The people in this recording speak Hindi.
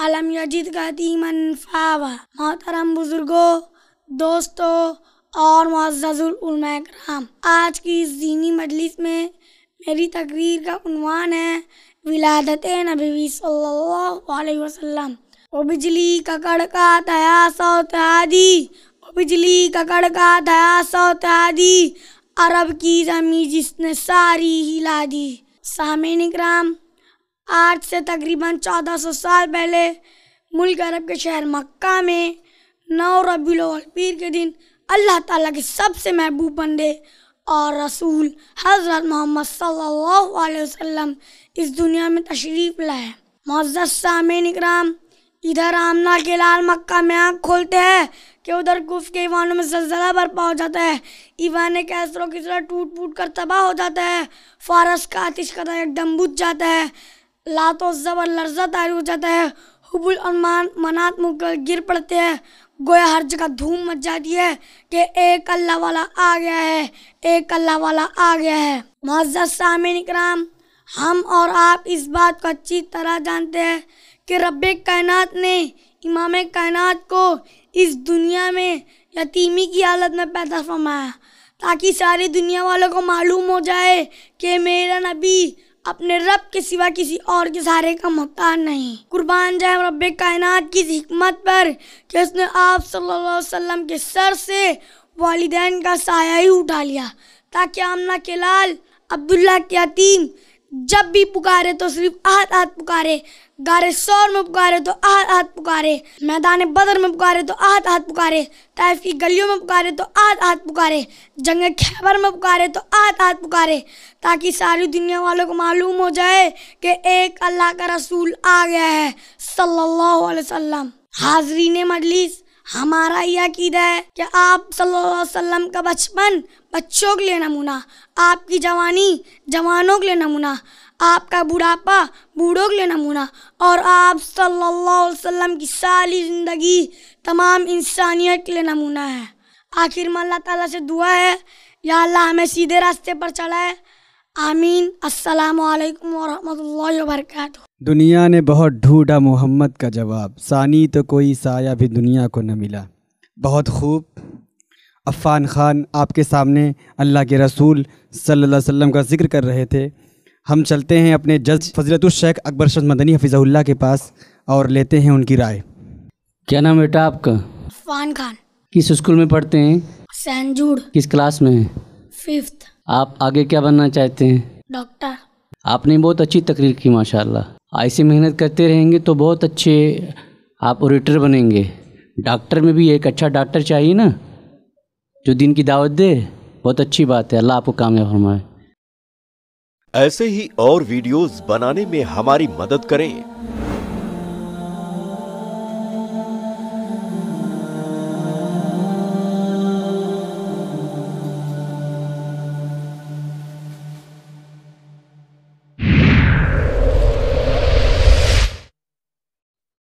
आलम यजीद का फावा मोहतरम बुजुर्गों दोस्तों और कराम आज की इस दीनी मजलिस में मेरी तकरीर का उनवान है विलादत नबी सल्लल्लाहु वसल्लम वो बिजली का दया सौ सौतहादी वो बिजली का दया तया अरब की जमी जिसने सारी हिला दी सामिन इक्राम आज से तकरीबन 1400 साल पहले मुल्क अरब के शहर मक्का में नौ रबील पीर के दिन अल्लाह ताला के सबसे महबूब बंदे और रसूल हज़रत मोहम्मद सल्लल्लाहु अलैहि वसल्लम इस दुनिया में तशरीफ़ लाए मोज़्ज़त सामे इकराम इधर आमना के लाल मक्का में आँख खोलते हैं कि उधर गुफ़ के ईवानों में जलजला बरपा हो जाता है ईवान कैसरों की तरह टूट फूट कर तबाह हो जाता है फारस का आतिश का एकदम बुझ जाता है लातो ज़बर लर्जा तारी हो जाता है हुबुल और मान मनात मुकर गिर पड़ते हैं गोया हर जगह धूम मच जाती है कि एक अल्लाह वाला आ गया है एक अल्लाह वाला आ गया है मज़द सामिन कराम हम और आप इस बात को अच्छी तरह जानते हैं कि रब कायनात ने इमाम कायनात को इस दुनिया में यतीमी की हालत में पैदा फरमाया ताकि सारी दुनिया वालों को मालूम हो जाए कि मेरा नबी अपने रब के सिवा किसी और के सहारे का मोहताज नहीं कुर्बान जाए रब कायनात की हमत पर कि उसने आप सल्लल्लाहु अलैहि वसल्लम के सर से वालदेन का साया ही उठा लिया ताकि आमना के लाल अब्दुल्ला के यतीम जब भी पुकारे तो सिर्फ आहत आहत पुकारे गारे शोर में पुकारे तो आहत आहत पुकारे मैदान बदर में पुकारे तो आहत आहत पुकारे ताइफ की गलियों में पुकारे तो आहत आहत पुकारे जंग खैबर में पुकारे तो आहत आहत पुकारे ताकि सारी दुनिया वालों को मालूम हो जाए कि एक अल्लाह का रसूल आ गया है सल्लल्लाहु अलैहि वसल्लम हाजरीन मजलिस हमारा यह अकीदा है कि आप वसल्लम का बचपन बच्चों के लिए नमूना आपकी जवानी जवानों के लिए नमूना आपका बुढ़ापा बूढ़ों के लिए नमूना और आप सल्लल्लाहु अलैहि वसल्लम की सारी ज़िंदगी तमाम इंसानियत के लिए नमूना है आखिर में अल्लाह ताला से दुआ है या अल्लाह हमें सीधे रास्ते पर चलाए आमीन अस्सलाम वालेकुम वरहमतुल्लाहि दुनिया ने बहुत ढूंढा मोहम्मद का जवाब सानी तो कोई साया भी दुनिया को न मिला बहुत खूब अफ़ान ख़ान आपके सामने अल्लाह के रसूल सल्लल्लाहु अलैहि वसल्लम का जिक्र कर रहे थे हम चलते हैं अपने जज शेख अकबर शद मदनी हफिज़ुल्ला के पास और लेते हैं उनकी राय क्या नाम बेटा आपका अफ़ान खान किस स्कूल में पढ़ते हैं सैनजूड किस क्लास में है फिफ्थ आप आगे क्या बनना चाहते हैं डॉक्टर आपने बहुत अच्छी तकरीर की माशाल्लाह ऐसी मेहनत करते रहेंगे तो बहुत अच्छे आप ऑडिटर बनेंगे डॉक्टर में भी एक अच्छा डॉक्टर चाहिए ना जो दिन की दावत दे बहुत अच्छी बात है अल्लाह आपको कामयाब फरमाए ऐसे ही और वीडियोस बनाने में हमारी मदद करें